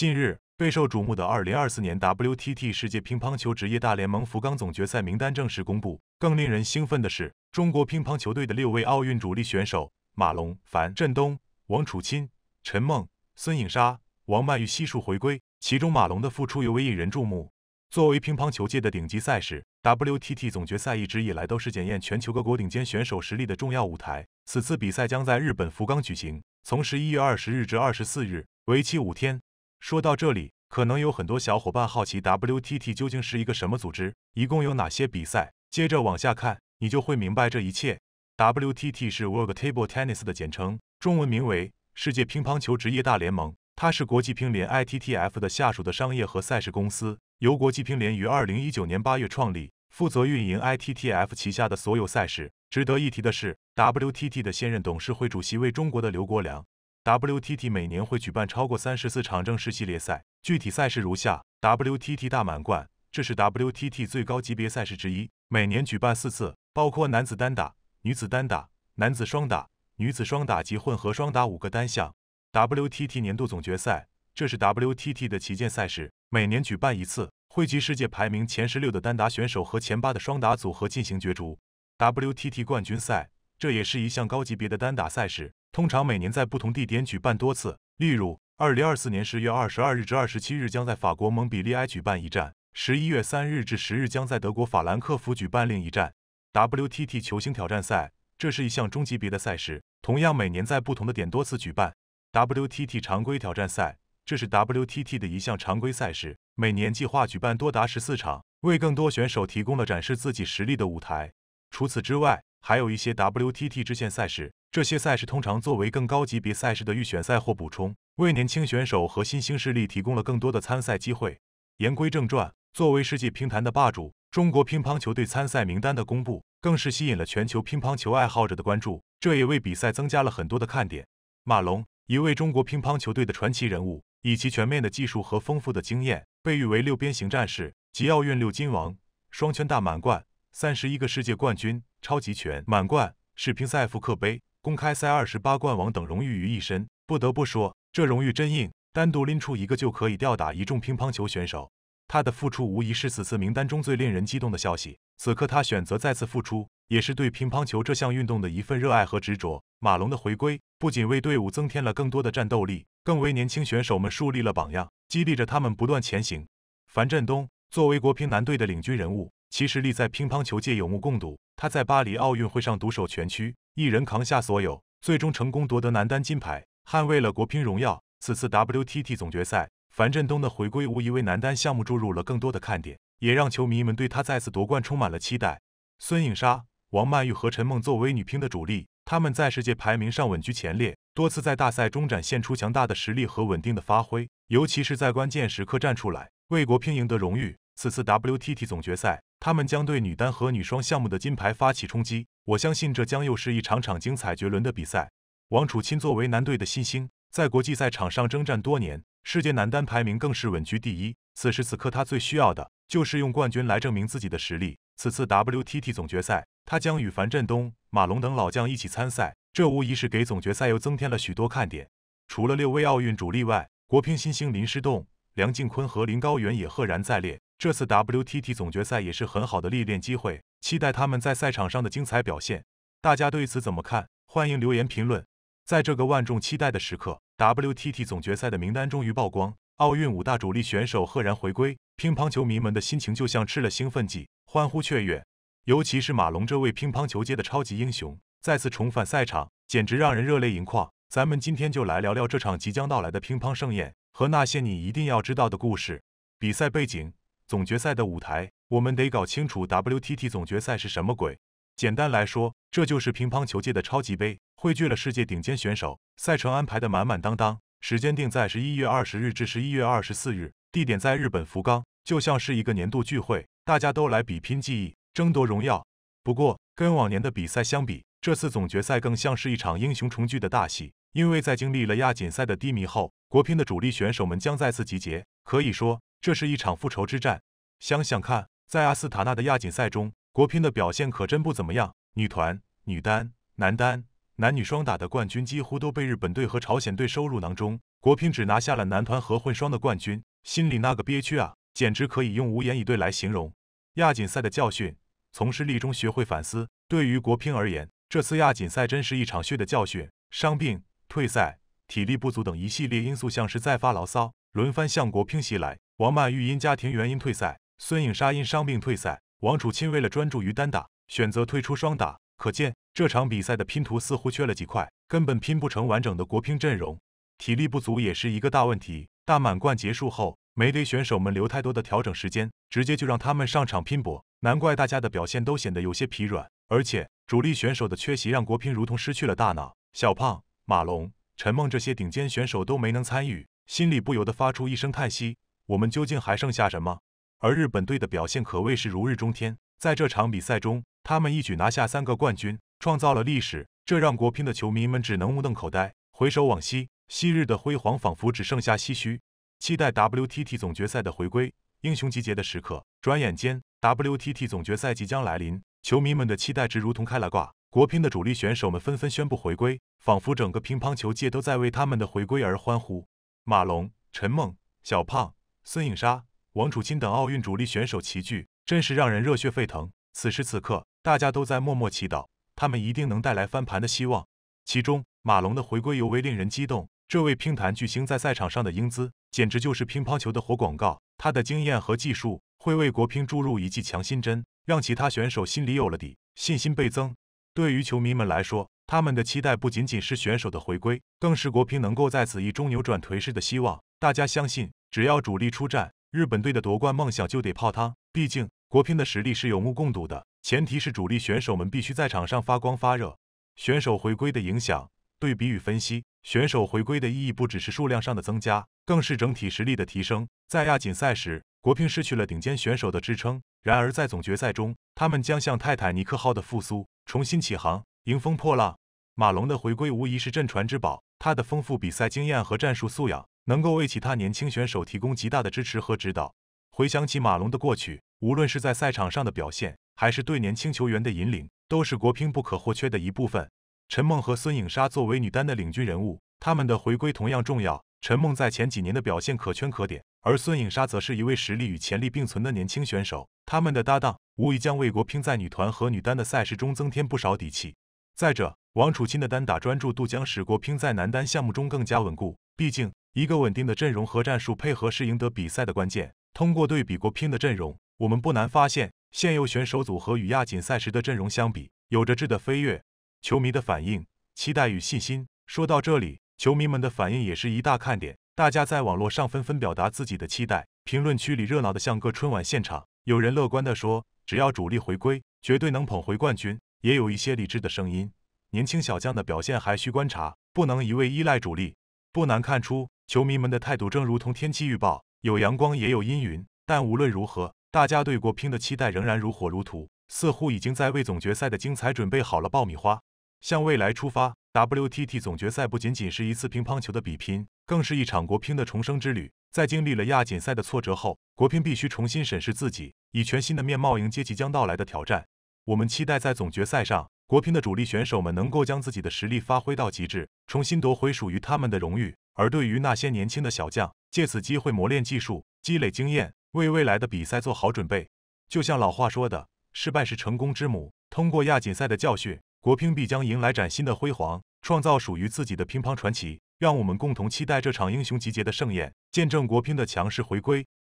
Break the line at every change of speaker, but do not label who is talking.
近日，备受瞩目的2024年 WTT 世界乒乓球职业大联盟福冈总决赛名单正式公布。更令人兴奋的是，中国乒乓球队的六位奥运主力选手马龙、樊振东、王楚钦、陈梦、孙颖莎、王曼玉悉数回归。其中，马龙的复出尤为引人注目。作为乒乓球界的顶级赛事，WTT 总决赛一直以来都是检验全球各国顶尖选手实力的重要舞台。此次比赛将在日本福冈举行，从11月20日至24日，为期五天。说到这里，可能有很多小伙伴好奇 WTT 究竟是一个什么组织，一共有哪些比赛。接着往下看，你就会明白这一切。WTT 是 World Table Tennis 的简称，中文名为世界乒乓球职业大联盟。它是国际乒联 I T T F 的下属的商业和赛事公司，由国际乒联于2019年8月创立，负责运营 I T T F 旗下的所有赛事。值得一提的是，WTT 的现任董事会主席为中国的刘国梁。WTT 每年会举办超过三十四场正式系列赛，具体赛事如下：WTT 大满贯，这是 WTT 最高级别赛事之一，每年举办四次，包括男子单打、女子单打、男子双打、女子双打及混合双打五个单项。WTT 年度总决赛，这是 WTT 的旗舰赛事，每年举办一次，汇集世界排名前十六的单打选手和前八的双打组合进行角逐。WTT 冠军赛，这也是一项高级别的单打赛事。通常每年在不同地点举办多次，例如，二零二四年十月二十二日至二十七日将在法国蒙彼利埃举办一站，十一月三日至十日将在德国法兰克福举办另一站。WTT 球星挑战赛，这是一项中级别的赛事，同样每年在不同的点多次举办。WTT 常规挑战赛，这是 WTT 的一项常规赛事，每年计划举办多达十四场，为更多选手提供了展示自己实力的舞台。除此之外，还有一些 WTT 支线赛事。这些赛事通常作为更高级别赛事的预选赛或补充，为年轻选手和新兴势力提供了更多的参赛机会。言归正传，作为世界乒坛的霸主，中国乒乓球队参赛名单的公布更是吸引了全球乒乓球爱好者的关注，这也为比赛增加了很多的看点。马龙，一位中国乒乓球队的传奇人物，以其全面的技术和丰富的经验，被誉为“六边形战士”及奥运六金王、双圈大满贯、三十一个世界冠军、超级全满贯、世乒赛复刻杯。公开赛二十八冠王等荣誉于一身，不得不说，这荣誉真硬，单独拎出一个就可以吊打一众乒乓球选手。他的付出无疑是此次名单中最令人激动的消息。此刻他选择再次复出，也是对乒乓球这项运动的一份热爱和执着。马龙的回归不仅为队伍增添了更多的战斗力，更为年轻选手们树立了榜样，激励着他们不断前行。樊振东作为国乒男队的领军人物。其实力在乒乓球界有目共睹，他在巴黎奥运会上独守全区，一人扛下所有，最终成功夺得男单金牌，捍卫了国乒荣耀。此次 WTT 总决赛，樊振东的回归无疑为男单项目注入了更多的看点，也让球迷们对他再次夺冠充满了期待。孙颖莎、王曼玉和陈梦作为女乒的主力，她们在世界排名上稳居前列，多次在大赛中展现出强大的实力和稳定的发挥，尤其是在关键时刻站出来为国乒赢得荣誉。此次 WTT 总决赛。他们将对女单和女双项目的金牌发起冲击，我相信这将又是一场场精彩绝伦的比赛。王楚钦作为男队的新星，在国际赛场上征战多年，世界男单排名更是稳居第一。此时此刻，他最需要的就是用冠军来证明自己的实力。此次 WTT 总决赛，他将与樊振东、马龙等老将一起参赛，这无疑是给总决赛又增添了许多看点。除了六位奥运主力外，国乒新星林诗栋、梁靖昆和林高远也赫然在列。这次 WTT 总决赛也是很好的历练机会，期待他们在赛场上的精彩表现。大家对此怎么看？欢迎留言评论。在这个万众期待的时刻，WTT 总决赛的名单终于曝光，奥运五大主力选手赫然回归，乒乓球迷们的心情就像吃了兴奋剂，欢呼雀跃。尤其是马龙这位乒乓球界的超级英雄再次重返赛场，简直让人热泪盈眶。咱们今天就来聊聊这场即将到来的乒乓盛宴和那些你一定要知道的故事。比赛背景。总决赛的舞台，我们得搞清楚 WTT 总决赛是什么鬼。简单来说，这就是乒乓球界的超级杯，汇聚了世界顶尖选手，赛程安排的满满当当，时间定在十一月二十日至十一月二十四日，地点在日本福冈，就像是一个年度聚会，大家都来比拼技艺，争夺荣耀。不过，跟往年的比赛相比，这次总决赛更像是一场英雄重聚的大戏，因为在经历了亚锦赛的低迷后，国乒的主力选手们将再次集结，可以说。这是一场复仇之战。想想看，在阿斯塔纳的亚锦赛中，国乒的表现可真不怎么样。女团、女单、男单、男女双打的冠军几乎都被日本队和朝鲜队收入囊中，国乒只拿下了男团和混双的冠军，心里那个憋屈啊，简直可以用无言以对来形容。亚锦赛的教训，从失利中学会反思。对于国乒而言，这次亚锦赛真是一场血的教训。伤病、退赛、体力不足等一系列因素，像是在发牢骚，轮番向国乒袭来。王曼玉因家庭原因退赛，孙颖莎因伤病退赛，王楚钦为了专注于单打，选择退出双打。可见这场比赛的拼图似乎缺了几块，根本拼不成完整的国乒阵容。体力不足也是一个大问题。大满贯结束后，没给选手们留太多的调整时间，直接就让他们上场拼搏。难怪大家的表现都显得有些疲软。而且主力选手的缺席让国乒如同失去了大脑。小胖、马龙、陈梦这些顶尖选手都没能参与，心里不由得发出一声叹息。我们究竟还剩下什么？而日本队的表现可谓是如日中天，在这场比赛中，他们一举拿下三个冠军，创造了历史，这让国乒的球迷们只能目瞪口呆。回首往昔，昔日的辉煌仿佛只剩下唏嘘。期待 WTT 总决赛的回归，英雄集结的时刻。转眼间，WTT 总决赛即将来临，球迷们的期待值如同开了挂。国乒的主力选手们纷纷宣布回归，仿佛整个乒乓球界都在为他们的回归而欢呼。马龙、陈梦、小胖。孙颖莎、王楚钦等奥运主力选手齐聚，真是让人热血沸腾。此时此刻，大家都在默默祈祷，他们一定能带来翻盘的希望。其中，马龙的回归尤为令人激动。这位乒坛巨星在赛场上的英姿，简直就是乒乓球的活广告。他的经验和技术会为国乒注入一剂强心针，让其他选手心里有了底，信心倍增。对于球迷们来说，他们的期待不仅仅是选手的回归，更是国乒能够在此役中扭转颓势的希望。大家相信。只要主力出战，日本队的夺冠梦想就得泡汤。毕竟国乒的实力是有目共睹的，前提是主力选手们必须在场上发光发热。选手回归的影响对比与分析，选手回归的意义不只是数量上的增加，更是整体实力的提升。在亚锦赛时，国乒失去了顶尖选手的支撑，然而在总决赛中，他们将像泰坦尼克号的复苏，重新起航，迎风破浪。马龙的回归无疑是镇船之宝，他的丰富比赛经验和战术素养。能够为其他年轻选手提供极大的支持和指导。回想起马龙的过去，无论是在赛场上的表现，还是对年轻球员的引领，都是国乒不可或缺的一部分。陈梦和孙颖莎作为女单的领军人物，他们的回归同样重要。陈梦在前几年的表现可圈可点，而孙颖莎则是一位实力与潜力并存的年轻选手。他们的搭档无疑将为国乒在女团和女单的赛事中增添不少底气。再者，王楚钦的单打专注度将使国乒在男单项目中更加稳固。毕竟，一个稳定的阵容和战术配合是赢得比赛的关键。通过对比国乒的阵容，我们不难发现，现有选手组合与亚锦赛时的阵容相比，有着质的飞跃。球迷的反应、期待与信心。说到这里，球迷们的反应也是一大看点。大家在网络上纷纷表达自己的期待，评论区里热闹的像个春晚现场。有人乐观地说，只要主力回归，绝对能捧回冠军；也有一些理智的声音，年轻小将的表现还需观察，不能一味依赖主力。不难看出，球迷们的态度正如同天气预报，有阳光也有阴云。但无论如何，大家对国乒的期待仍然如火如荼，似乎已经在为总决赛的精彩准备好了爆米花。向未来出发，WTT 总决赛不仅仅是一次乒乓球的比拼，更是一场国乒的重生之旅。在经历了亚锦赛的挫折后，国乒必须重新审视自己，以全新的面貌迎接即将到来的挑战。我们期待在总决赛上。国乒的主力选手们能够将自己的实力发挥到极致，重新夺回属于他们的荣誉；而对于那些年轻的小将，借此机会磨练技术，积累经验，为未来的比赛做好准备。就像老话说的：“失败是成功之母。”通过亚锦赛的教训，国乒必将迎来崭新的辉煌，创造属于自己的乒乓传奇。让我们共同期待这场英雄集结的盛宴，见证国乒的强势回归。